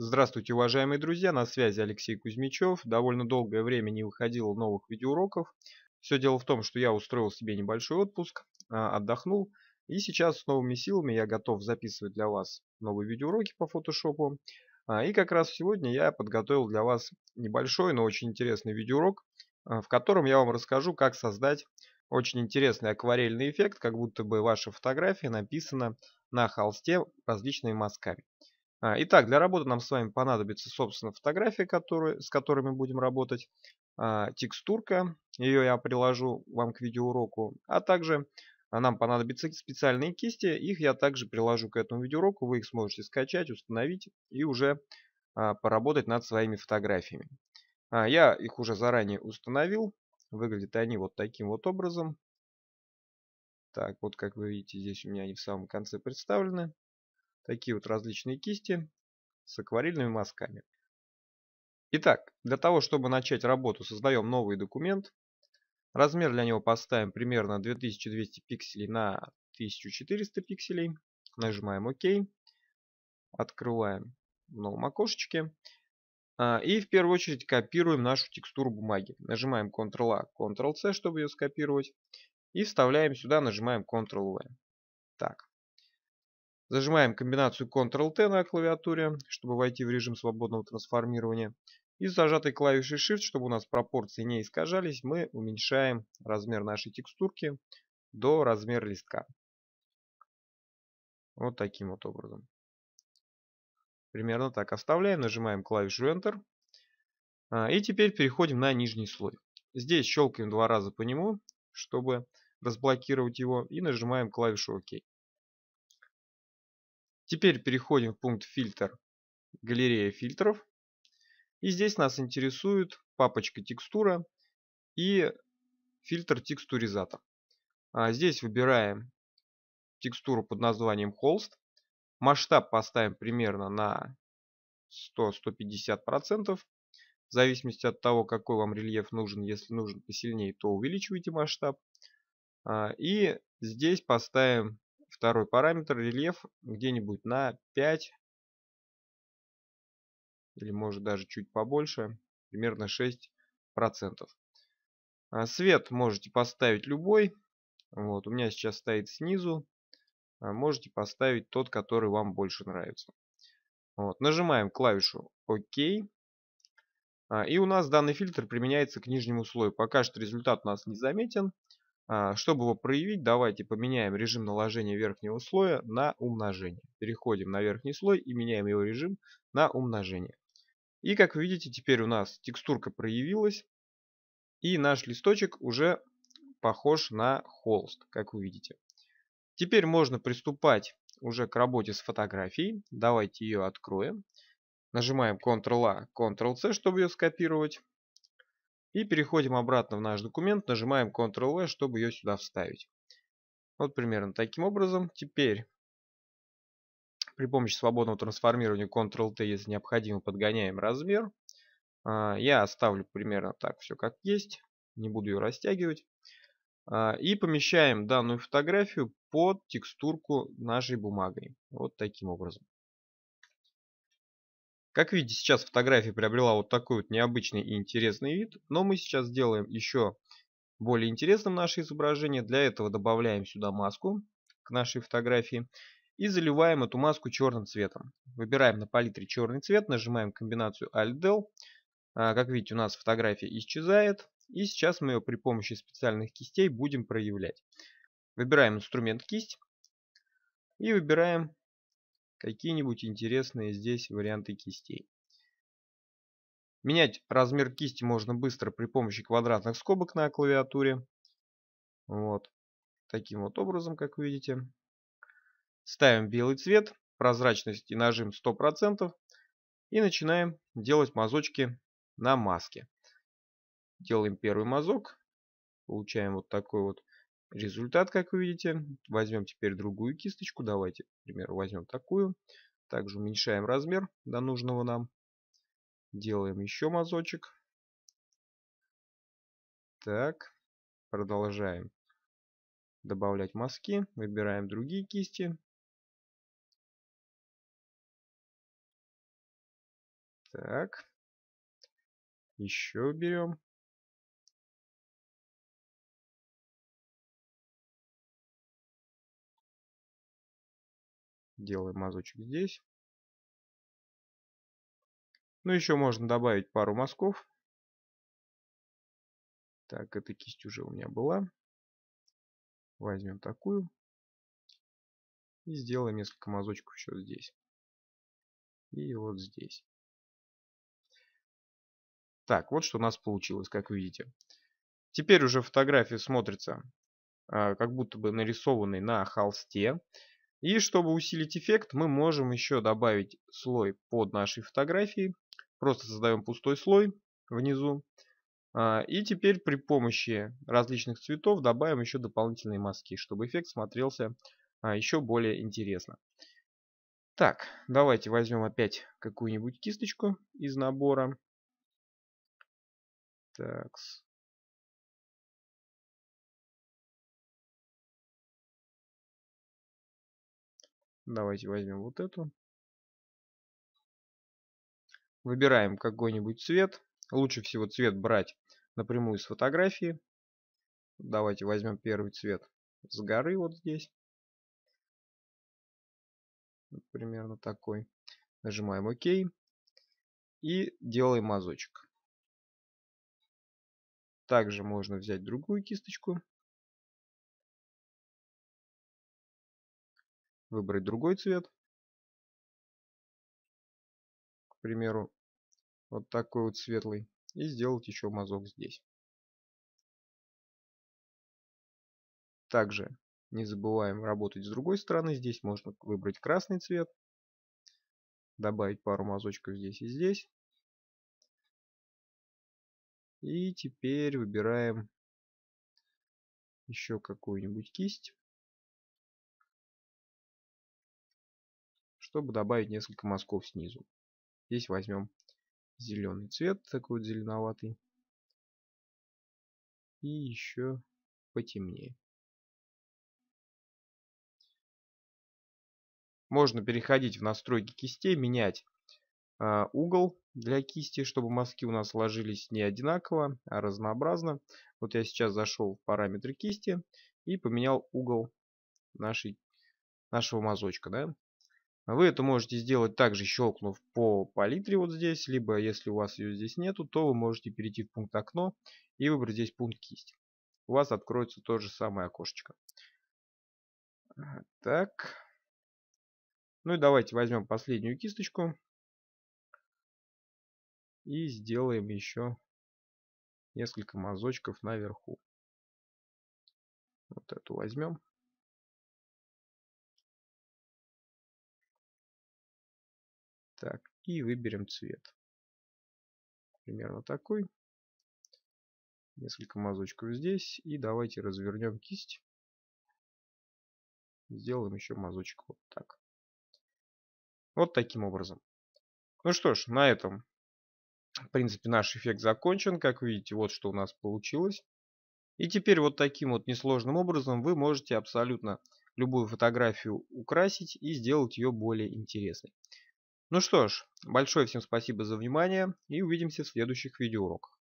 Здравствуйте, уважаемые друзья, на связи Алексей Кузьмичев. Довольно долгое время не выходило новых видеоуроков. Все дело в том, что я устроил себе небольшой отпуск, а, отдохнул. И сейчас с новыми силами я готов записывать для вас новые видеоуроки по фотошопу. А, и как раз сегодня я подготовил для вас небольшой, но очень интересный видеоурок, а, в котором я вам расскажу, как создать очень интересный акварельный эффект, как будто бы ваша фотография написана на холсте различными мазками. А, итак, для работы нам с вами понадобится, собственно, фотография, которые, с которыми будем работать, а, текстурка, ее я приложу вам к видеоуроку, а также нам понадобятся специальные кисти, их я также приложу к этому видеоуроку, вы их сможете скачать, установить и уже а, поработать над своими фотографиями. Я их уже заранее установил, выглядят они вот таким вот образом. Так, вот как вы видите, здесь у меня они в самом конце представлены такие вот различные кисти с акварельными мазками. Итак, для того, чтобы начать работу, создаем новый документ. Размер для него поставим примерно 2200 пикселей на 1400 пикселей. Нажимаем ОК. Открываем в новом окошечке. А, и в первую очередь копируем нашу текстуру бумаги. Нажимаем Ctrl-A, Ctrl-C, чтобы ее скопировать. И вставляем сюда, нажимаем Ctrl-V. Так. Зажимаем комбинацию Ctrl-T на клавиатуре, чтобы войти в режим свободного трансформирования. И с зажатой клавишей Shift, чтобы у нас пропорции не искажались, мы уменьшаем размер нашей текстурки до размера листка. Вот таким вот образом. Примерно так оставляем, нажимаем клавишу Enter. А, и теперь переходим на нижний слой. Здесь щелкаем два раза по нему, чтобы разблокировать его, и нажимаем клавишу OK. Теперь переходим в пункт «Фильтр», галерея фильтров. И здесь нас интересует папочка «Текстура» и фильтр «Текстуризатор». А здесь выбираем текстуру под названием «Холст». Масштаб поставим примерно на 100-150%. В зависимости от того, какой вам рельеф нужен. Если нужен посильнее, то увеличивайте масштаб. А, и здесь поставим Второй параметр рельеф где-нибудь на 5 или может даже чуть побольше, примерно 6%. А, свет можете поставить любой. Вот, у меня сейчас стоит снизу. А, можете поставить тот, который вам больше нравится. Вот, нажимаем клавишу ОК. А, и у нас данный фильтр применяется к нижнему слою. Пока что результат у нас не заметен. А, чтобы его проявить, давайте поменяем режим наложения верхнего слоя на умножение. Переходим на верхний слой и меняем его режим на умножение. И как вы видите, теперь у нас текстурка проявилась. И наш листочек уже похож на холст, как вы видите. Теперь можно приступать уже к работе с фотографией. Давайте ее откроем. Нажимаем Ctrl-A, Ctrl-C, чтобы ее скопировать. И переходим обратно в наш документ, нажимаем Ctrl-V, чтобы ее сюда вставить. Вот примерно таким образом. Теперь при помощи свободного трансформирования Ctrl-T, если необходимо, подгоняем размер. А, я оставлю примерно так все как есть, не буду ее растягивать. А, и помещаем данную фотографию под текстурку нашей бумагой. Вот таким образом. Как видите, сейчас фотография приобрела вот такой вот необычный и интересный вид, но мы сейчас сделаем еще более интересным наше изображение. Для этого добавляем сюда маску к нашей фотографии и заливаем эту маску черным цветом. Выбираем на палитре черный цвет, нажимаем комбинацию Alt-Del. А, как видите, у нас фотография исчезает. И сейчас мы ее при помощи специальных кистей будем проявлять. Выбираем инструмент кисть и выбираем какие-нибудь интересные здесь варианты кистей. Менять размер кисти можно быстро при помощи квадратных скобок на клавиатуре. Вот. Таким вот образом, как видите. Ставим белый цвет, прозрачность и нажим 100%. И начинаем делать мазочки на маске. Делаем первый мазок. Получаем вот такой вот результат, как вы видите. Возьмем теперь другую кисточку. Давайте, к примеру, возьмем такую. Также уменьшаем размер до нужного нам. Делаем еще мазочек. Так, продолжаем добавлять мазки. Выбираем другие кисти. Так, еще берем. Делаем мазочек здесь. Ну, еще можно добавить пару мазков. Так, эта кисть уже у меня была. Возьмем такую. И сделаем несколько мазочков еще здесь. И вот здесь. Так, вот что у нас получилось, как видите. Теперь уже фотография смотрится а, как будто бы нарисованной на холсте. И чтобы усилить эффект, мы можем еще добавить слой под нашей фотографией. Просто создаем пустой слой внизу. А, и теперь при помощи различных цветов добавим еще дополнительные маски, чтобы эффект смотрелся а, еще более интересно. Так, давайте возьмем опять какую-нибудь кисточку из набора. Так, Давайте возьмем вот эту. Выбираем какой-нибудь цвет. Лучше всего цвет брать напрямую с фотографии. Давайте возьмем первый цвет с горы вот здесь. Примерно такой. Нажимаем ОК. И делаем мазочек. Также можно взять другую кисточку. выбрать другой цвет. К примеру, вот такой вот светлый. И сделать еще мазок здесь. Также не забываем работать с другой стороны. Здесь можно выбрать красный цвет. Добавить пару мазочков здесь и здесь. И теперь выбираем еще какую-нибудь кисть. чтобы добавить несколько мазков снизу. Здесь возьмем зеленый цвет, такой вот зеленоватый. И еще потемнее. Можно переходить в настройки кистей, менять э, угол для кисти, чтобы мазки у нас ложились не одинаково, а разнообразно. Вот я сейчас зашел в параметры кисти и поменял угол нашей, нашего мазочка. Да? А вы это можете сделать также щелкнув по палитре вот здесь, либо если у вас ее здесь нету, то вы можете перейти в пункт окно и выбрать здесь пункт кисть. У вас откроется то же самое окошечко. А, так. Ну и давайте возьмем последнюю кисточку. И сделаем еще несколько мазочков наверху. Вот эту возьмем. Так, и выберем цвет. Примерно такой. Несколько мазочков здесь. И давайте развернем кисть. Сделаем еще мазочек вот так. Вот таким образом. Ну что ж, на этом, в принципе, наш эффект закончен. Как видите, вот что у нас получилось. И теперь вот таким вот несложным образом вы можете абсолютно любую фотографию украсить и сделать ее более интересной. Ну что ж, большое всем спасибо за внимание и увидимся в следующих видеоуроках.